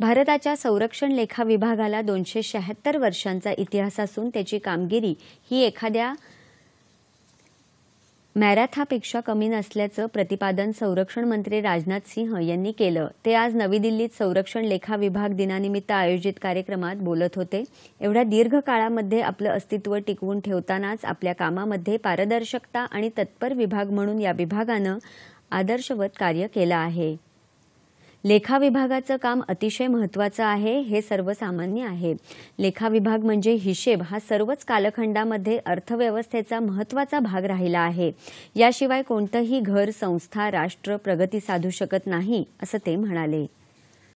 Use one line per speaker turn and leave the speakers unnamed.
भारताच्या संरक्षण लेखा विभागाला दोनशे शहात्तर वर्षांचा इतिहास असून त्याची कामगिरी ही एखाद्या मॅरॅथापेक्षा कमी नसल्याचं प्रतिपादन संरक्षण मंत्री राजनाथ सिंह यांनी केलं ते आज नवी दिल्लीत संरक्षण लेखा विभाग दिनानिमित्त आयोजित कार्यक्रमात बोलत होते एवढ्या दीर्घ काळामध्ये आपलं अस्तित्व टिकवून ठेवतानाच आपल्या कामामध्ये पारदर्शकता आणि तत्पर विभाग म्हणून या विभागानं आदर्शवत कार्य केलं आहे लेखा विभागाचं काम अतिशय महत्वाचं आहे हे सर्वसामान्य आहे लेखा विभाग म्हणजे हिशेब हा सर्वच कालखंडामध्ये अर्थव्यवस्थेचा महत्वाचा भाग राहिला आहे याशिवाय कोणतंही घर संस्था राष्ट्र प्रगती साधू शकत नाही असं ते म्हणाले